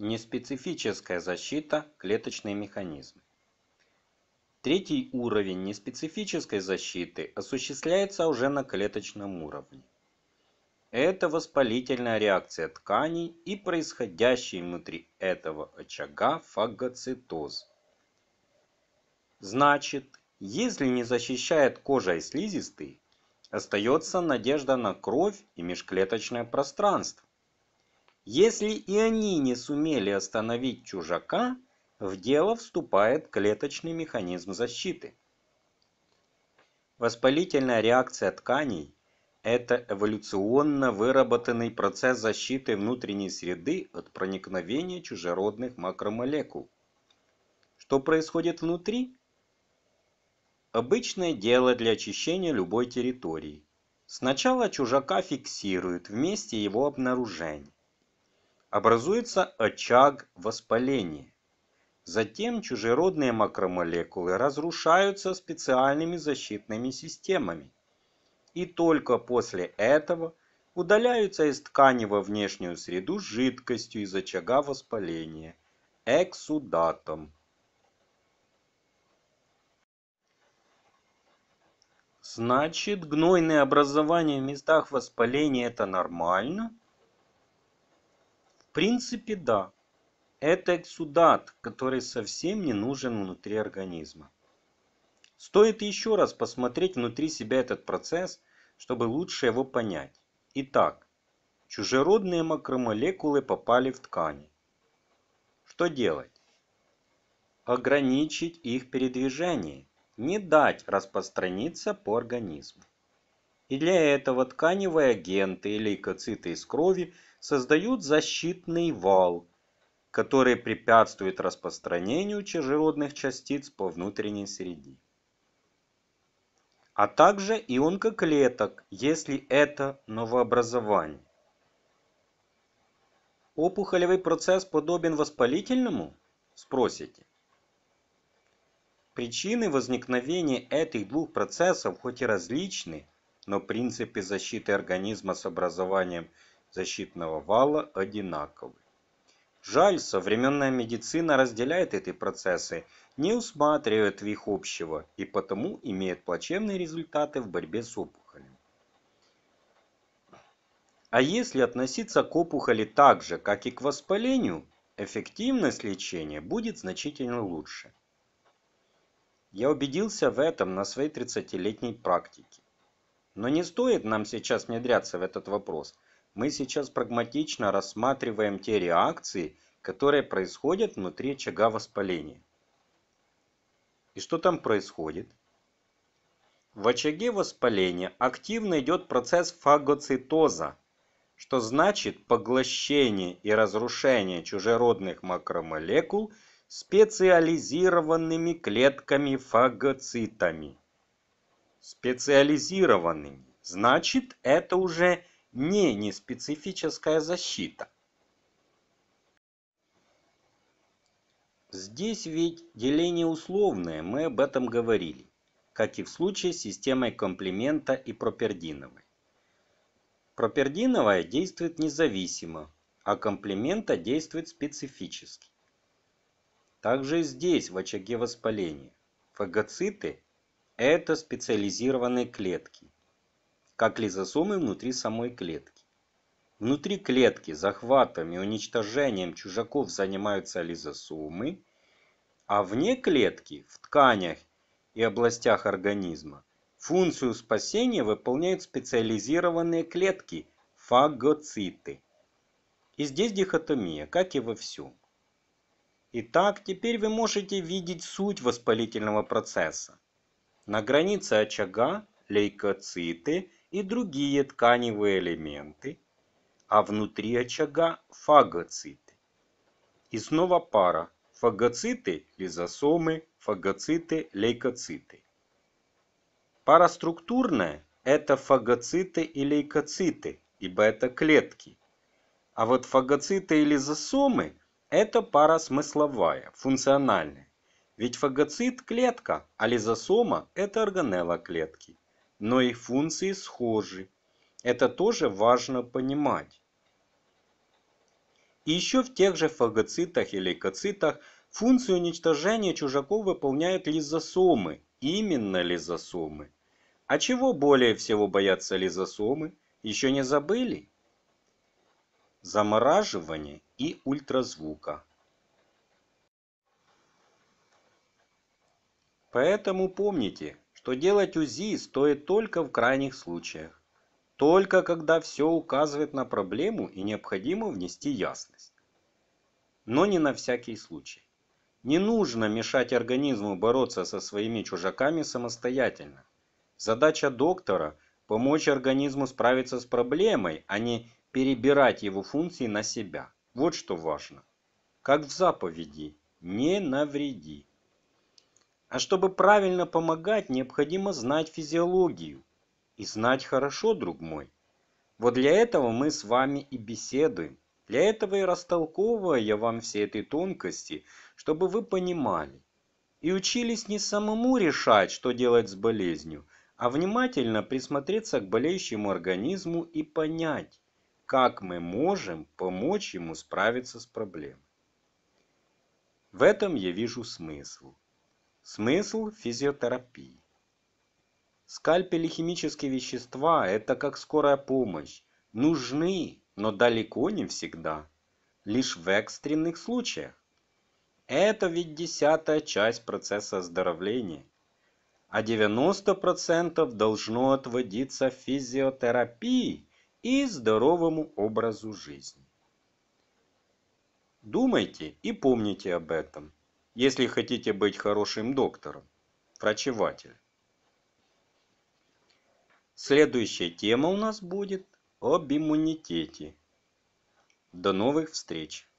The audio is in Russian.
неспецифическая защита клеточный механизм третий уровень неспецифической защиты осуществляется уже на клеточном уровне это воспалительная реакция тканей и происходящий внутри этого очага фагоцитоз. Значит, если не защищает кожа и слизистые, остается надежда на кровь и межклеточное пространство. Если и они не сумели остановить чужака, в дело вступает клеточный механизм защиты. Воспалительная реакция тканей – это эволюционно выработанный процесс защиты внутренней среды от проникновения чужеродных макромолекул. Что происходит внутри? Обычное дело для очищения любой территории. Сначала чужака фиксируют в месте его обнаружения. Образуется очаг воспаления. Затем чужеродные макромолекулы разрушаются специальными защитными системами. И только после этого удаляются из ткани во внешнюю среду жидкостью из очага воспаления – эксудатом. Значит, гнойные образования в местах воспаления – это нормально? принципе, да. Это эксудат, который совсем не нужен внутри организма. Стоит еще раз посмотреть внутри себя этот процесс, чтобы лучше его понять. Итак, чужеродные макромолекулы попали в ткани. Что делать? Ограничить их передвижение, не дать распространиться по организму. И для этого тканевые агенты или лейкоциты из крови – создают защитный вал, который препятствует распространению чужеродных частиц по внутренней среде. А также и онкоклеток, если это новообразование. Опухолевый процесс подобен воспалительному? Спросите. Причины возникновения этих двух процессов хоть и различны, но принципы защиты организма с образованием защитного вала одинаковы. Жаль, современная медицина разделяет эти процессы, не усматривает в их общего и потому имеет плачевные результаты в борьбе с опухолями. А если относиться к опухоли так же, как и к воспалению, эффективность лечения будет значительно лучше. Я убедился в этом на своей 30-летней практике. Но не стоит нам сейчас внедряться в этот вопрос – мы сейчас прагматично рассматриваем те реакции, которые происходят внутри очага воспаления. И что там происходит? В очаге воспаления активно идет процесс фагоцитоза, что значит поглощение и разрушение чужеродных макромолекул специализированными клетками фагоцитами. Специализированными. Значит, это уже не неспецифическая защита. Здесь ведь деление условное, мы об этом говорили, как и в случае с системой комплимента и пропердиновой. Пропердиновая действует независимо, а комплимента действует специфически. Также и здесь, в очаге воспаления. Фагоциты – это специализированные клетки, как лизосомы внутри самой клетки. Внутри клетки захватом и уничтожением чужаков занимаются лизосомы, а вне клетки, в тканях и областях организма, функцию спасения выполняют специализированные клетки – фагоциты. И здесь дихотомия, как и во всем. Итак, теперь вы можете видеть суть воспалительного процесса. На границе очага лейкоциты – и другие тканевые элементы, а внутри очага фагоциты. И снова пара. Фагоциты – лизосомы, фагоциты – лейкоциты. Пара структурная – это фагоциты и лейкоциты, ибо это клетки. А вот фагоциты и лизосомы – это пара смысловая, функциональная. Ведь фагоцит – клетка, а лизосома – это органелла клетки но их функции схожи. Это тоже важно понимать. И еще в тех же фагоцитах и лейкоцитах функцию уничтожения чужаков выполняют лизосомы, именно лизосомы. А чего более всего боятся лизосомы? Еще не забыли? Замораживания и ультразвука. Поэтому помните, что делать УЗИ стоит только в крайних случаях, только когда все указывает на проблему и необходимо внести ясность. Но не на всякий случай. Не нужно мешать организму бороться со своими чужаками самостоятельно. Задача доктора – помочь организму справиться с проблемой, а не перебирать его функции на себя. Вот что важно. Как в заповеди «не навреди». А чтобы правильно помогать, необходимо знать физиологию. И знать хорошо, друг мой. Вот для этого мы с вами и беседуем. Для этого и растолковываю я вам все этой тонкости, чтобы вы понимали. И учились не самому решать, что делать с болезнью, а внимательно присмотреться к болеющему организму и понять, как мы можем помочь ему справиться с проблемой. В этом я вижу смысл. Смысл физиотерапии. Скальпели химические вещества – это как скорая помощь. Нужны, но далеко не всегда. Лишь в экстренных случаях. Это ведь десятая часть процесса оздоровления. А 90% должно отводиться физиотерапии и здоровому образу жизни. Думайте и помните об этом если хотите быть хорошим доктором, врачевателем. Следующая тема у нас будет об иммунитете. До новых встреч!